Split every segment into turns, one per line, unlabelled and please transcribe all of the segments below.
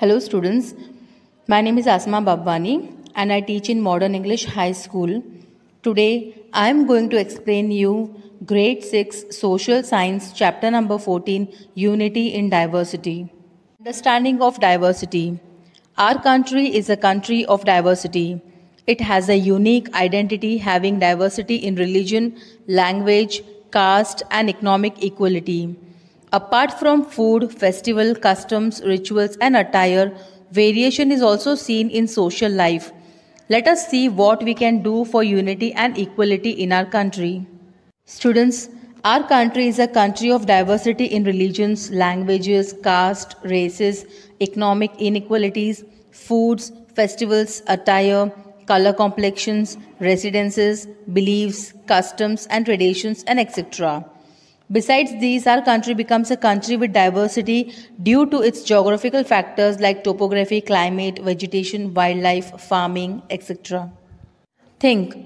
Hello students, my name is Asma Babwani and I teach in Modern English High School. Today I am going to explain you Grade 6 Social Science Chapter number 14 Unity in Diversity. Understanding of Diversity Our country is a country of diversity. It has a unique identity having diversity in religion, language, caste and economic equality. Apart from food, festival, customs, rituals, and attire, variation is also seen in social life. Let us see what we can do for unity and equality in our country. Students, our country is a country of diversity in religions, languages, caste, races, economic inequalities, foods, festivals, attire, color complexions, residences, beliefs, customs and traditions and etc. Besides these, our country becomes a country with diversity due to its geographical factors like topography, climate, vegetation, wildlife, farming, etc. Think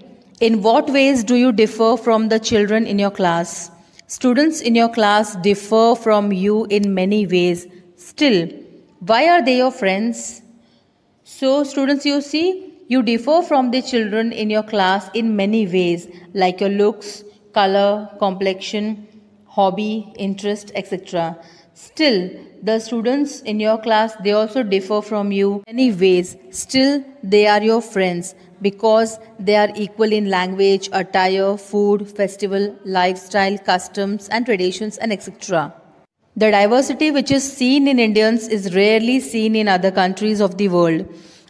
In what ways do you differ from the children in your class? Students in your class differ from you in many ways. Still, why are they your friends? So, students, you see, you differ from the children in your class in many ways, like your looks, color, complexion, hobby, interest, etc. Still, the students in your class they also differ from you many ways. Still, they are your friends because they are equal in language, attire, food, festival, lifestyle, customs, and traditions, and etc. The diversity which is seen in Indians is rarely seen in other countries of the world.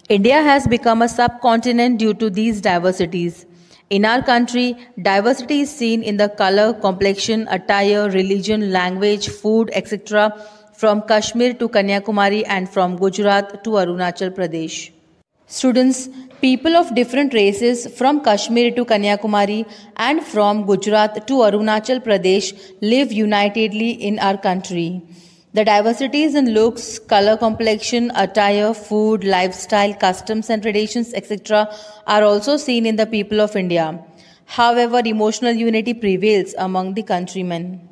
India has become a subcontinent due to these diversities. In our country, diversity is seen in the color, complexion, attire, religion, language, food, etc., from Kashmir to Kanyakumari and from Gujarat to Arunachal Pradesh. Students, people of different races from Kashmir to Kanyakumari and from Gujarat to Arunachal Pradesh live unitedly in our country. The diversities in looks, color complexion, attire, food, lifestyle, customs and traditions, etc., are also seen in the people of India. However, emotional unity prevails among the countrymen.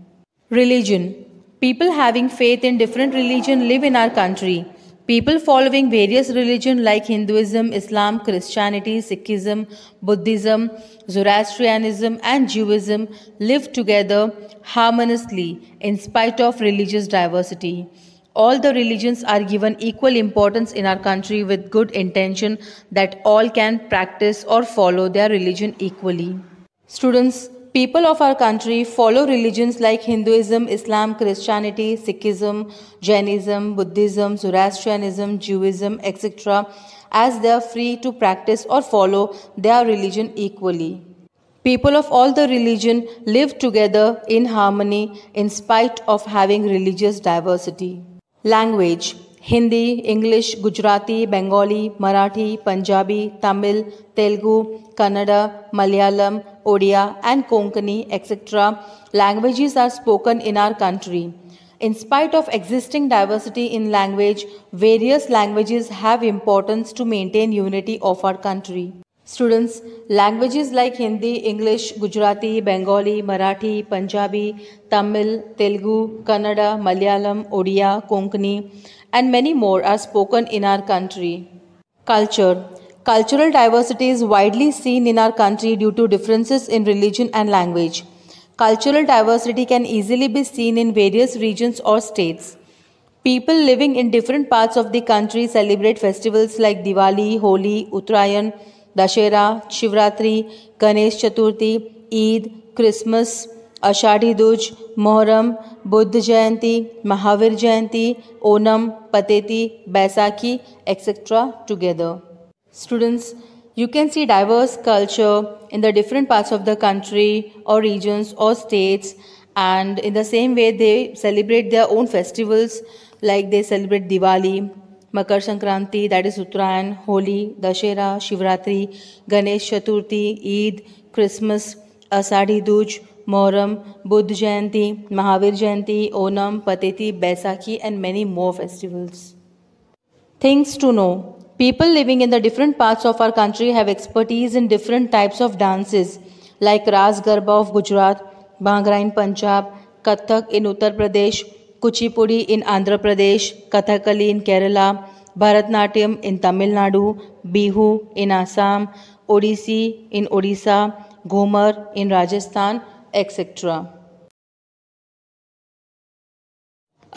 Religion People having faith in different religion live in our country. People following various religion like Hinduism, Islam, Christianity, Sikhism, Buddhism, Zoroastrianism and Judaism live together harmoniously in spite of religious diversity. All the religions are given equal importance in our country with good intention that all can practice or follow their religion equally. Students, People of our country follow religions like Hinduism, Islam, Christianity, Sikhism, Jainism, Buddhism, Zoroastrianism, Judaism, etc., as they are free to practice or follow their religion equally. People of all the religion live together in harmony in spite of having religious diversity. Language Hindi, English, Gujarati, Bengali, Marathi, Punjabi, Tamil, Telugu, Kannada, malayalam odia and konkani etc languages are spoken in our country in spite of existing diversity in language various languages have importance to maintain unity of our country Students, languages like Hindi, English, Gujarati, Bengali, Marathi, Punjabi, Tamil, Telugu, Kannada, Malayalam, Odia, Konkani, and many more are spoken in our country. Culture Cultural diversity is widely seen in our country due to differences in religion and language. Cultural diversity can easily be seen in various regions or states. People living in different parts of the country celebrate festivals like Diwali, Holi, Uttarayan, Dussehra Shivratri Ganesh Chaturthi Eid Christmas Ashadhi Dooj Muharram Buddha Jayanti Mahavir Jayanti Onam Pateti Baisakhi etcetera together students you can see diverse culture in the different parts of the country और regions और states and in the same way they celebrate their own festivals like they celebrate Diwali Makar Sankranti that is Uttarayan Holi Dussehra Shivratri Ganesh Chaturthi Eid Christmas Ashadhi Dooj Muharram Buddha Jayanti Mahavir Jayanti Onam Pateti Baisakhi and many more festivals things to know people living in the different parts of our country have expertise in different types of dances like Raas Garba of Gujarat in Punjab Kathak in Uttar Pradesh Kuchipudi in Andhra Pradesh Kathakali in Kerala Bharatanatyam in Tamil Nadu Bihu in Assam Odissi in Orissa Ghoomar in Rajasthan etcetera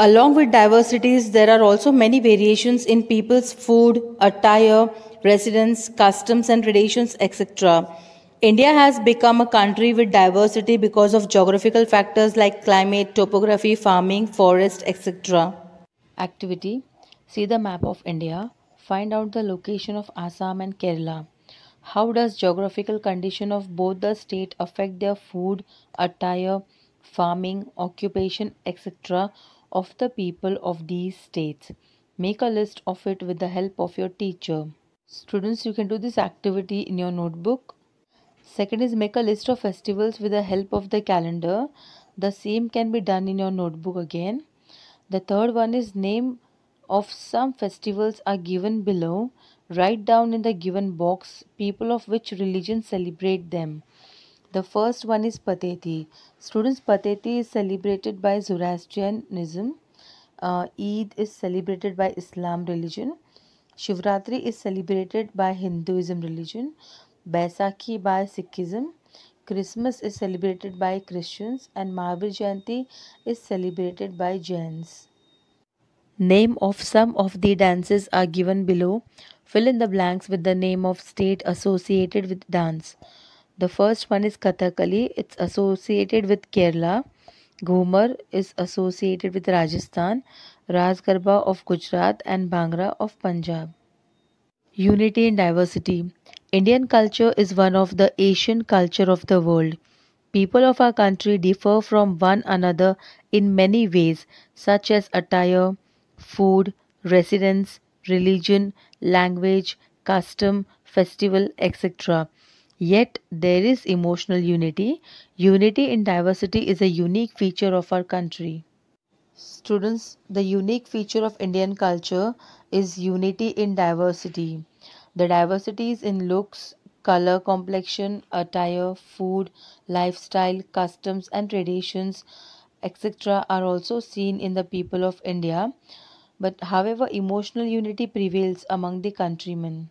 along with diversities there are also many variation in peoples food attire residence customs and traditions etcetera India has become a country with diversity because of geographical factors like climate, topography, farming, forest, etc. Activity See the map of India. Find out the location of Assam and Kerala. How does geographical condition of both the state affect their food, attire, farming, occupation, etc. of the people of these states? Make a list of it with the help of your teacher. Students, you can do this activity in your notebook Second is make a list of festivals with the help of the calendar. The same can be done in your notebook again. The third one is name of some festivals are given below. Write down in the given box people of which religion celebrate them. The first one is Pateti. Students, Pateti is celebrated by Zoroastrianism. Uh, Eid is celebrated by Islam religion. Shivratri is celebrated by Hinduism religion. Baisakhi by Sikhism. Christmas is celebrated by Christians and Mahavir Jayanti is celebrated by Jains. Name of some of the dances are given below. Fill in the blanks with the name of state associated with dance. The first one is Kathakali. It's associated with Kerala. Ghumar is associated with Rajasthan. Ras of Gujarat and Bhangra of Punjab. Unity in diversity. Indian culture is one of the Asian culture of the world. People of our country differ from one another in many ways such as attire, food, residence, religion, language, custom, festival, etc. Yet there is emotional unity. Unity in diversity is a unique feature of our country. Students, the unique feature of Indian culture is unity in diversity. The diversities in looks, color, complexion, attire, food, lifestyle, customs, and traditions, etc., are also seen in the people of India. But, however, emotional unity prevails among the countrymen.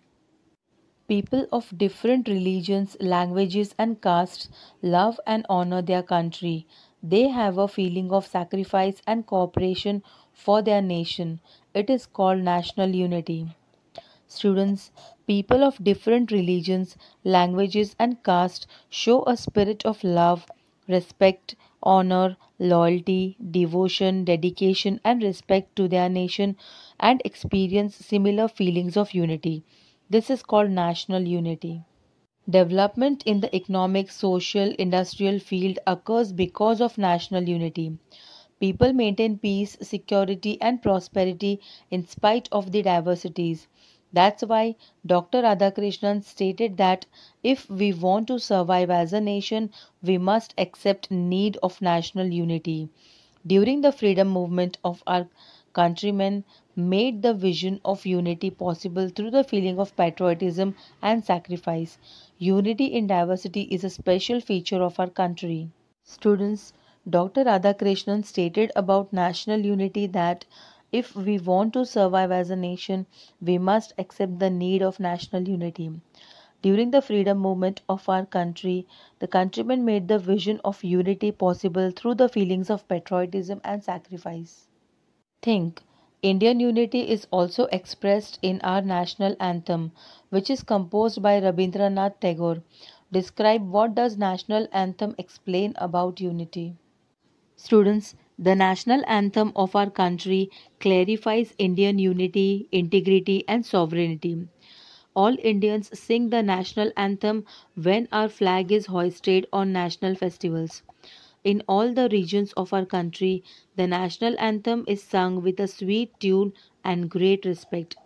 People of different religions, languages, and castes love and honor their country they have a feeling of sacrifice and cooperation for their nation. It is called national unity. Students, people of different religions, languages, and caste show a spirit of love, respect, honor, loyalty, devotion, dedication, and respect to their nation and experience similar feelings of unity. This is called national unity. Development in the economic, social, industrial field occurs because of national unity. People maintain peace, security, and prosperity in spite of the diversities. That's why Dr. Radhakrishnan stated that if we want to survive as a nation, we must accept need of national unity. During the freedom movement of our countrymen made the vision of unity possible through the feeling of patriotism and sacrifice. Unity in diversity is a special feature of our country. Students, Dr. Radhakrishnan stated about national unity that if we want to survive as a nation, we must accept the need of national unity. During the freedom movement of our country, the countrymen made the vision of unity possible through the feelings of patriotism and sacrifice. Think, Indian unity is also expressed in our national anthem, which is composed by Rabindranath Tagore. Describe what does national anthem explain about unity? Students, the national anthem of our country clarifies Indian unity, integrity and sovereignty. All Indians sing the national anthem when our flag is hoisted on national festivals. In all the regions of our country, the national anthem is sung with a sweet tune and great respect.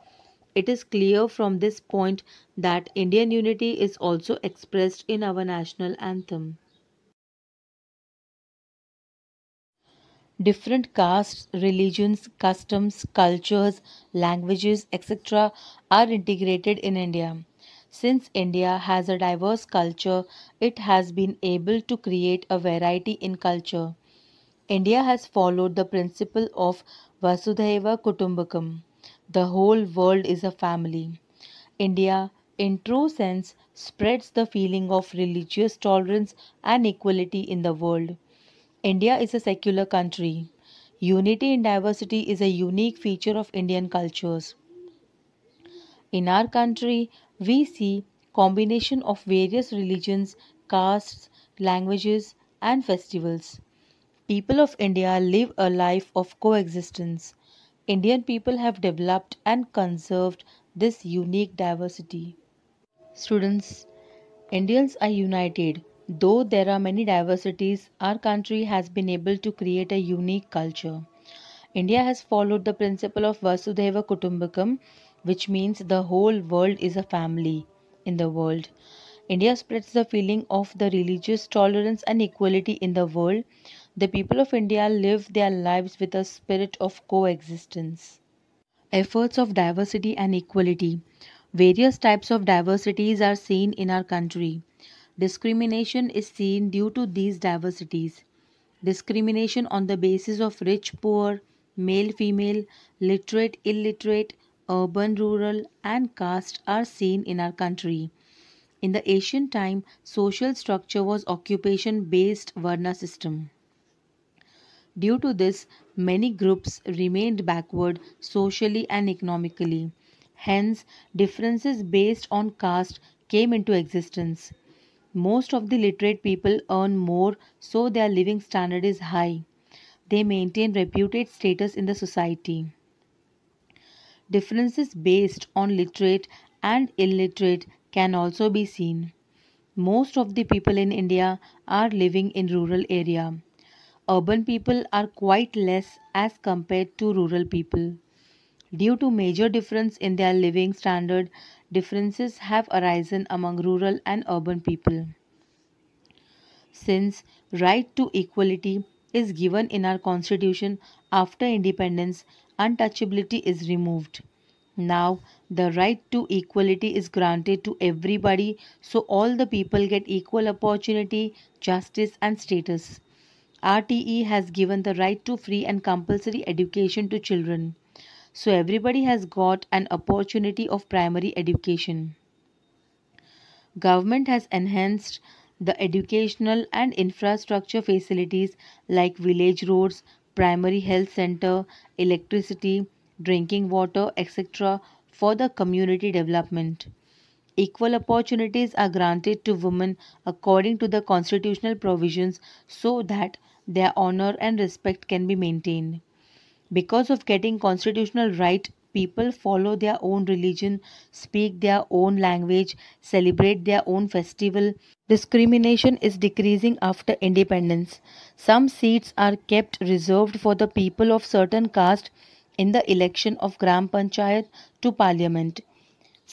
It is clear from this point that Indian unity is also expressed in our national anthem. different castes, religions, customs, cultures, languages, etc. are integrated in India. Since India has a diverse culture, it has been able to create a variety in culture. India has followed the principle of Vasudhaiva Kutumbakam. The whole world is a family. India, in true sense, spreads the feeling of religious tolerance and equality in the world. India is a secular country. Unity in diversity is a unique feature of Indian cultures. In our country, we see combination of various religions, castes, languages and festivals. People of India live a life of coexistence. Indian people have developed and conserved this unique diversity. Students, Indians are united. Though there are many diversities, our country has been able to create a unique culture. India has followed the principle of Vasudeva Kutumbakam which means the whole world is a family in the world. India spreads the feeling of the religious tolerance and equality in the world. The people of India live their lives with a spirit of coexistence. Efforts of diversity and equality. Various types of diversities are seen in our country. Discrimination is seen due to these diversities. Discrimination on the basis of rich, poor, male, female, literate, illiterate, urban, rural, and caste are seen in our country. In the ancient time, social structure was occupation-based Varna system. Due to this, many groups remained backward socially and economically. Hence, differences based on caste came into existence. Most of the literate people earn more, so their living standard is high. They maintain reputed status in the society differences based on literate and illiterate can also be seen. Most of the people in India are living in rural area. Urban people are quite less as compared to rural people. Due to major difference in their living standard, differences have arisen among rural and urban people. Since right to equality is given in our constitution after independence, untouchability is removed. Now, the right to equality is granted to everybody, so all the people get equal opportunity, justice, and status. RTE has given the right to free and compulsory education to children. So, everybody has got an opportunity of primary education. Government has enhanced the educational and infrastructure facilities like village roads, primary health center, electricity, drinking water, etc. for the community development. Equal opportunities are granted to women according to the constitutional provisions so that their honor and respect can be maintained. Because of getting constitutional right, people follow their own religion, speak their own language, celebrate their own festival, Discrimination is decreasing after independence. Some seats are kept reserved for the people of certain caste in the election of Gram Panchayat to Parliament.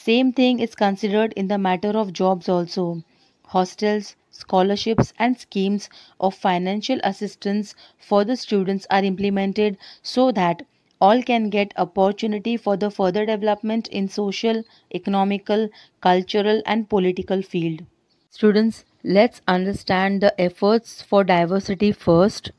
Same thing is considered in the matter of jobs also. Hostels, scholarships and schemes of financial assistance for the students are implemented so that all can get opportunity for the further development in social, economical, cultural and political field. Students, let's understand the efforts for diversity first.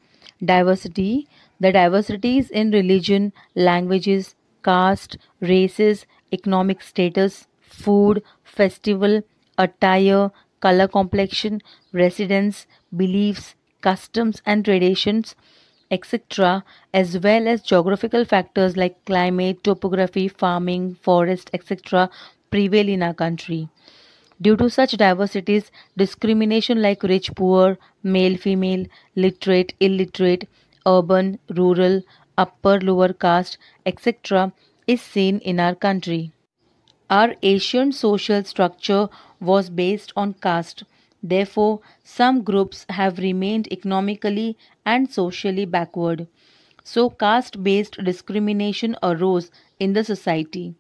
Diversity, the diversities in religion, languages, caste, races, economic status, food, festival, attire, color complexion, residence, beliefs, customs and traditions, etc., as well as geographical factors like climate, topography, farming, forest, etc., prevail in our country. Due to such diversities, discrimination like rich, poor, male, female, literate, illiterate, urban, rural, upper, lower caste, etc., is seen in our country. Our Asian social structure was based on caste. Therefore, some groups have remained economically and socially backward. So, caste based discrimination arose in the society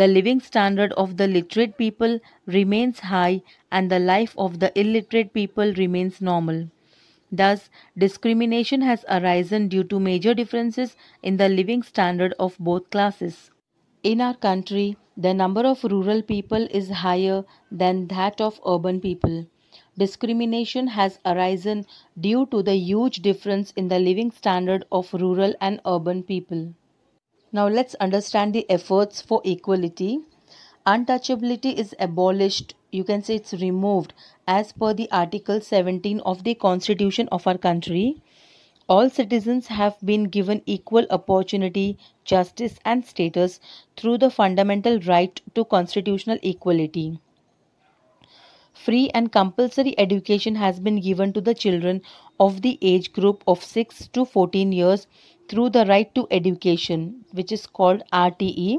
the living standard of the literate people remains high and the life of the illiterate people remains normal. Thus, discrimination has arisen due to major differences in the living standard of both classes. In our country, the number of rural people is higher than that of urban people. Discrimination has arisen due to the huge difference in the living standard of rural and urban people. Now let's understand the efforts for equality. Untouchability is abolished, you can say it's removed as per the Article 17 of the Constitution of our country. All citizens have been given equal opportunity, justice, and status through the fundamental right to constitutional equality. Free and compulsory education has been given to the children of the age group of 6 to 14 years through the right to education, which is called RTE.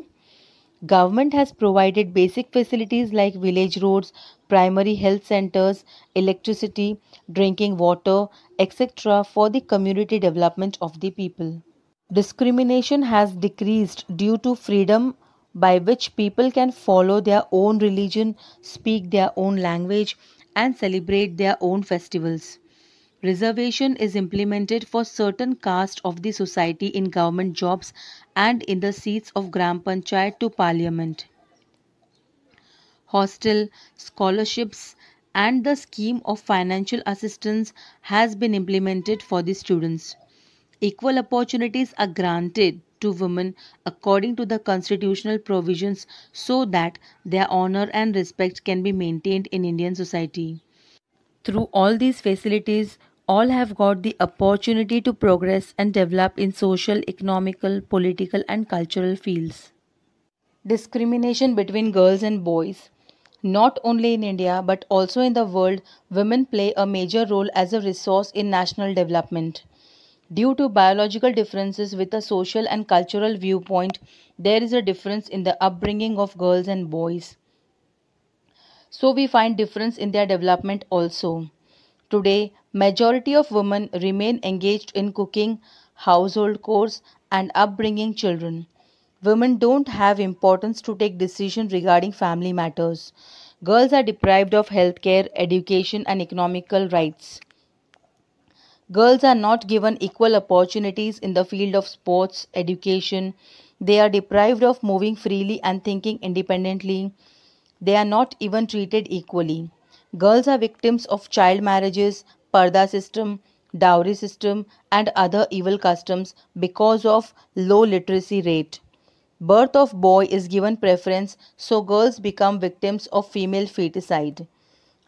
Government has provided basic facilities like village roads, primary health centers, electricity, drinking water, etc., for the community development of the people. Discrimination has decreased due to freedom by which people can follow their own religion, speak their own language, and celebrate their own festivals. Reservation is implemented for certain caste of the society in government jobs and in the seats of Gram Panchayat to Parliament. Hostel, scholarships, and the scheme of financial assistance has been implemented for the students. Equal opportunities are granted to women according to the constitutional provisions so that their honor and respect can be maintained in Indian society. Through all these facilities, all have got the opportunity to progress and develop in social, economical, political, and cultural fields. Discrimination between girls and boys. Not only in India but also in the world, women play a major role as a resource in national development. Due to biological differences with a social and cultural viewpoint, there is a difference in the upbringing of girls and boys. So we find difference in their development also. Today, majority of women remain engaged in cooking, household chores and upbringing children. Women don't have importance to take decision regarding family matters. Girls are deprived of healthcare, education and economical rights. Girls are not given equal opportunities in the field of sports, education. They are deprived of moving freely and thinking independently. They are not even treated equally. Girls are victims of child marriages, parda system, dowry system and other evil customs because of low literacy rate. Birth of boy is given preference so girls become victims of female feticide.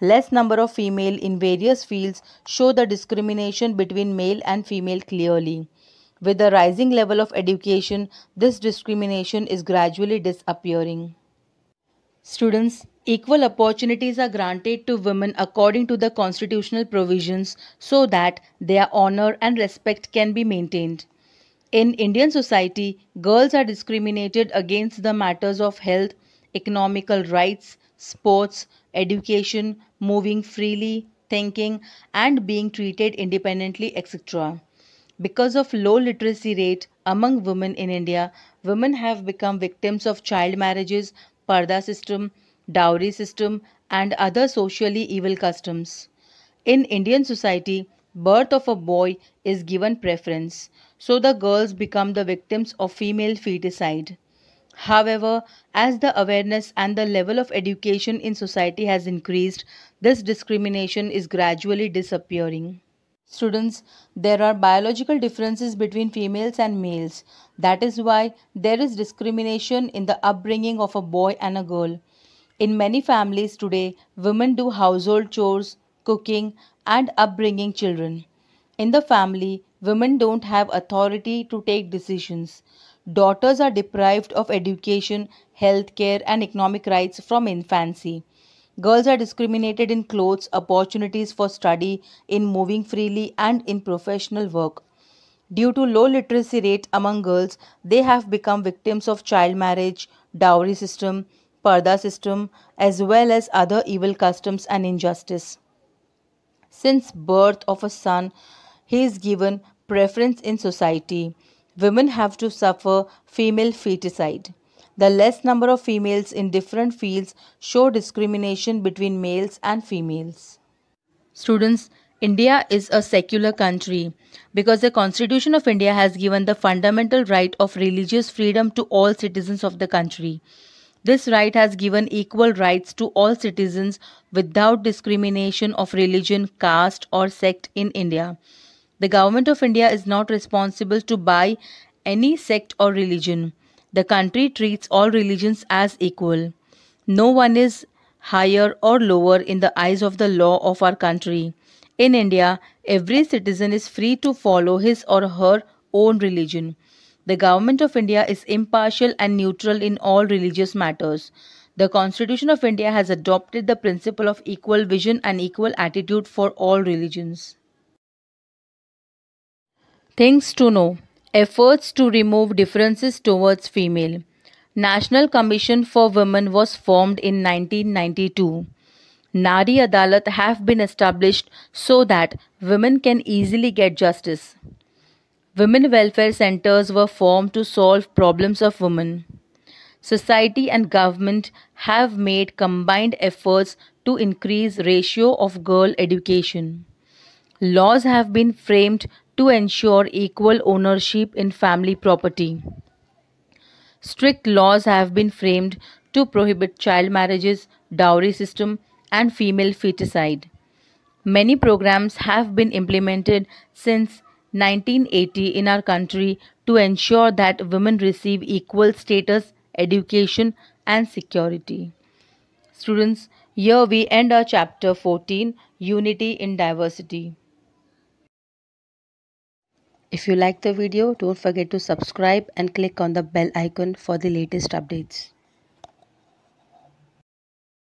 Less number of female in various fields show the discrimination between male and female clearly. With the rising level of education, this discrimination is gradually disappearing. Students, Equal opportunities are granted to women according to the constitutional provisions so that their honor and respect can be maintained. In Indian society, girls are discriminated against the matters of health, economical rights, sports, education, moving freely, thinking, and being treated independently, etc. Because of low literacy rate among women in India, women have become victims of child marriages, parda system, dowry system, and other socially evil customs. In Indian society, birth of a boy is given preference, so the girls become the victims of female feticide. However, as the awareness and the level of education in society has increased, this discrimination is gradually disappearing. Students, there are biological differences between females and males. That is why there is discrimination in the upbringing of a boy and a girl. In many families today, women do household chores, cooking, and upbringing children. In the family, women don't have authority to take decisions. Daughters are deprived of education, health care, and economic rights from infancy. Girls are discriminated in clothes, opportunities for study, in moving freely, and in professional work. Due to low literacy rate among girls, they have become victims of child marriage, dowry system, Parda system, as well as other evil customs and injustice. Since birth of a son, he is given preference in society. Women have to suffer female feticide. The less number of females in different fields show discrimination between males and females. Students, India is a secular country because the Constitution of India has given the fundamental right of religious freedom to all citizens of the country. This right has given equal rights to all citizens without discrimination of religion, caste, or sect in India. The government of India is not responsible to buy any sect or religion. The country treats all religions as equal. No one is higher or lower in the eyes of the law of our country. In India, every citizen is free to follow his or her own religion. The Government of India is impartial and neutral in all religious matters. The Constitution of India has adopted the principle of equal vision and equal attitude for all religions. Things to know Efforts to remove differences towards female. National Commission for Women was formed in 1992. Nari Adalat have been established so that women can easily get justice. Women welfare centers were formed to solve problems of women. Society and government have made combined efforts to increase ratio of girl education. Laws have been framed to ensure equal ownership in family property. Strict laws have been framed to prohibit child marriages, dowry system and female feticide. Many programs have been implemented since 1980 in our country to ensure that women receive equal status, education and security. Students, here we end our chapter 14, Unity in Diversity. If you like the video, don't forget to subscribe and click on the bell icon for the latest updates.